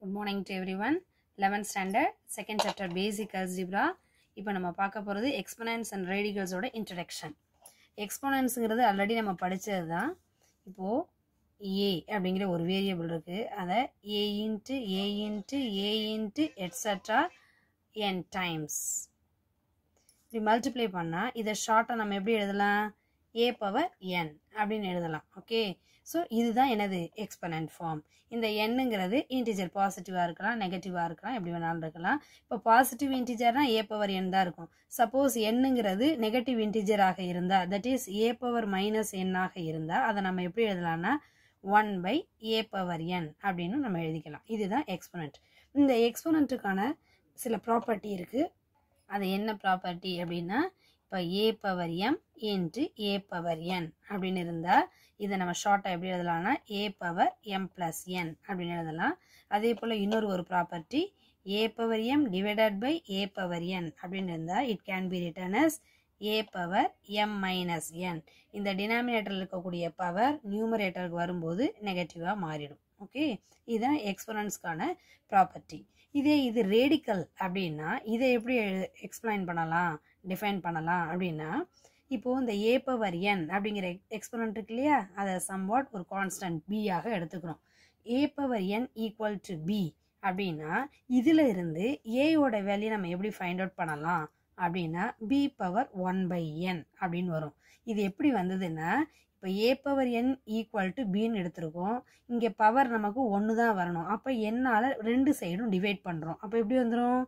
good morning to everyone eleventh standard second chapter basic algebra இப்போ நம்ம பார்க்க போகிறது எக்ஸ்பனன்ஸ் அண்ட் ரேடிகல்ஸோட இன்ட்ரடக்ஷன் எக்ஸ்பனன்ஸுங்கிறது ஆல்ரெடி நம்ம படித்தது தான் இப்போது ஏ அப்படிங்கிற ஒரு வேரியபிள் இருக்குது அதை A into A into A into etcetera N times இப்படி மல்டிப்ளை பண்ணால் இதை ஷார்ட்டாக நம்ம எப்படி எழுதலாம் ஏ பவர் என் அப்படின்னு எழுதலாம் ஓகே ஸோ இதுதான் எனது எக்ஸ்பனன்ட் ஃபார்ம் இந்த எண்ணுங்கிறது இன்டிஜர் பாசிட்டிவாக இருக்கலாம் நெகட்டிவாக இருக்கலாம் எப்படி வேணாலும் இருக்கலாம் இப்போ பாசிட்டிவ் இன்டிஜர்னால் ஏ பவர் என் தான் இருக்கும் சப்போஸ் எண்ணுங்கிறது நெகட்டிவ் இன்டிஜராக இருந்தால் that is A power minus என்னாக இருந்தால் அதை நம்ம எப்படி எழுதலாம்னா one by A power N அப்படின்னு நம்ம எழுதிக்கலாம் இதுதான் எக்ஸ்பனன்ட் இந்த எக்ஸ்பனண்ட்டுக்கான சில ப்ராப்பர்ட்டி இருக்குது அது என்ன ப்ராப்பர்ட்டி அப்படின்னா இப்போ ஏ பவர் எம் என்று ஏ பவர் என் அப்படின்னு இருந்தால் இதை நம்ம ஷார்ட்டாக எப்படி எழுதலாம்னா A power M plus N அப்படின்னு எழுதலாம் அதே போல் இன்னொரு ஒரு property A power M divided by A power N அப்படின்னு இருந்தால் it can be written as A power M minus N இந்த டினாமினேட்டரில் இருக்கக்கூடிய பவர் நியூமரேட்டருக்கு வரும்போது நெகட்டிவாக மாறிடும் ஓகே இதுதான் எக்ஸ்பரன்ஸ்க்கான ப்ராப்பர்ட்டி இதே இது ரேடிக்கல் அப்படின்னா இதை எப்படி எக்ஸ்பிளைன் பண்ணலாம் டிஃபைன் பண்ணலாம் அப்படின்னா இப்போது இந்த ஏ பவர் என் அப்படிங்கிற எக்ஸ்பெரிமெண்ட் இருக்கு இல்லையா அதை சம்வாட் ஒரு கான்ஸ்டன்ட் பியாக எடுத்துக்கிறோம் A power N equal to B அப்படின்னா இதில் இருந்து ஏயோட வேல்யூ நம்ம எப்படி ஃபைண்ட் அவுட் பண்ணலாம் அப்படின்னா B power one by N அப்படின்னு வரும் இது எப்படி வந்ததுன்னா இப்போ A power N equal to பின்னு எடுத்திருக்கோம் இங்கே பவர் நமக்கு ஒன்று தான் வரணும் அப்போ என்னால் ரெண்டு சைடும் டிவைட் பண்ணுறோம் அப்போ எப்படி வந்துடும்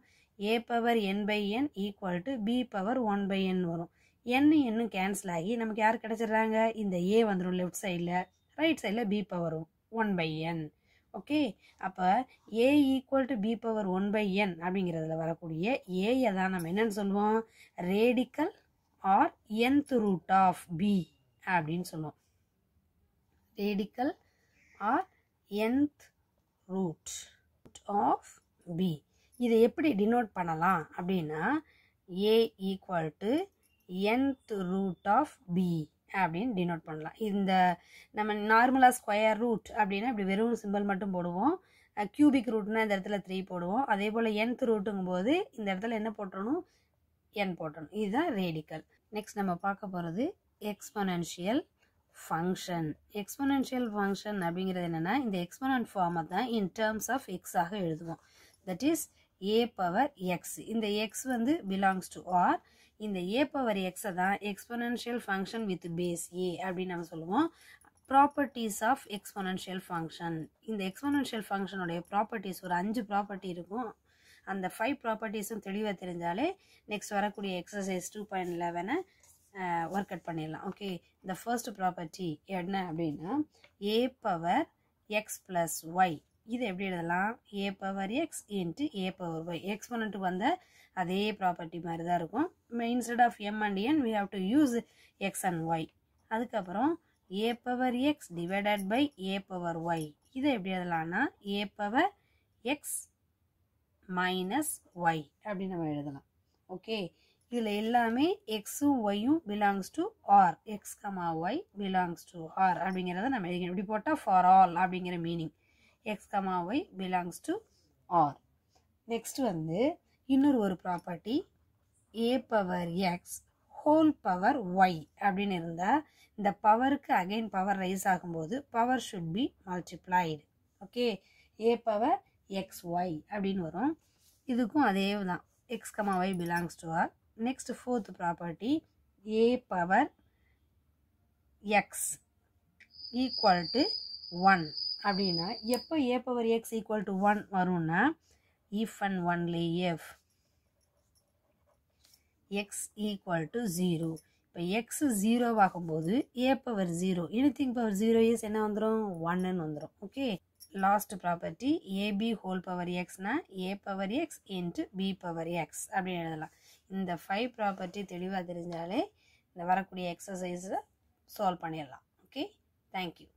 A power N by N equal to B power one by N வரும் என் என்னும் கேன்சல் ஆகி நமக்கு யார் கிடச்சிடுறாங்க இந்த ஏ வந்துடும் லெஃப்ட் சைடில் ரைட் சைடில் B power one by N okay அப்போ A equal to B power one by N அப்படிங்கிறதுல வரக்கூடிய ஏயை தான் நம்ம என்னன்னு சொல்லுவோம் radical or nth root of B அப்படின்னு சொல்லுவோம் radical or nth root of B இதை எப்படி டினோட் பண்ணலாம் அப்படின்னா A equal to nth root of B அப்படின்னு டினோட் பண்ணலாம் இந்த நம்ம நார்மலாக ஸ்கொயர் ரூட் அப்படின்னா இப்படி வெறும் சிம்பிள் மட்டும் போடுவோம் கியூபிக் ரூட்னா இந்த இடத்துல த்ரீ போடுவோம் அதே போல் என்த் ரூட்டுங்கும் போது இந்த இடத்துல என்ன போட்டணும் என் போட்டணும் இதுதான் ரேடிக்கல் நெக்ஸ்ட் நம்ம பார்க்க போகிறது எக்ஸ்பனன்ஷியல் ஃபங்க்ஷன் எக்ஸ்பனன்ஷியல் ஃபங்க்ஷன் அப்படிங்கிறது என்னென்னா இந்த எக்ஸ்பனன்ட் ஃபார்மை தான் இன் டேர்ம்ஸ் ஆஃப் எக்ஸாக எழுதுவோம் that is A power X இந்த எக்ஸ் வந்து பிலாங்ஸ் to ஆர் இந்த ஏ பவர் எக்ஸை தான் exponential function with base A அப்படின்னு நாம் சொல்லுவோம் properties ஆஃப் எக்ஸ்பொனன்ஷியல் ஃபங்க்ஷன் இந்த function ஃபங்க்ஷனுடைய ப்ராப்பர்ட்டிஸ் ஒரு அஞ்சு ப்ராப்பர்ட்டி இருக்கும் அந்த ஃபைவ் ப்ராப்பர்ட்டிஸும் தெளிவாக தெரிஞ்சாலே நெக்ஸ்ட் வரக்கூடிய எக்ஸசைஸ் டூ பாயிண்ட் லெவனை ஒர்க் அவுட் பண்ணிடலாம் ஓகே இந்த ஃபர்ஸ்ட் ப்ராப்பர்ட்டி என்ன அப்படின்னா A power X plus Y இது எப்படி எழுதலாம் A power X into A power Y எக்ஸ்போனண்ட்டுக்கு வந்த அதே ப்ராப்பர்ட்டி மாதிரி தான் இருக்கும் instead of M and N we have to use X and Y அதுக்கப்புறம் A power X divided by A power Y இதை எப்படி எழுதலாம்னா A power X minus Y அப்படின்னு நம்ம எழுதலாம் ஓகே இதில் எல்லாமே எக்ஸும் ஒய்யும் belongs to R X comma Y belongs to R அப்படிங்கிறத நம்ம எழுதி இப்படி போட்டால் ஃபார் ஆல் அப்படிங்கிற meaning X comma belongs to R next வந்து இன்னொரு ஒரு property A power X whole power Y அப்படின்னு இருந்தால் இந்த பவருக்கு அகைன் பவர் ரைஸ் ஆகும்போது power should be multiplied okay A power X Y அப்படின்னு வரும் இதுக்கும் அதே தான் X comma Y belongs to R next fourth property A power X equal to one அப்படின்னா எப்போ A power X equal to one வரும்னா if and only if X equal to zero இப்போ X ஜீரோவாகும்போது A power zero anything power zero is என்ன வந்துடும் ஒன்னுன்னு வந்துடும் okay last property AB whole power எக்ஸ்னா A power X into B power X அப்படின்னு எழுதலாம் இந்த ஃபைவ் ப்ராப்பர்ட்டி தெளிவாக தெரிஞ்சாலே இந்த வரக்கூடிய எக்ஸசைஸை சால்வ் பண்ணிடலாம் ஓகே தேங்க்யூ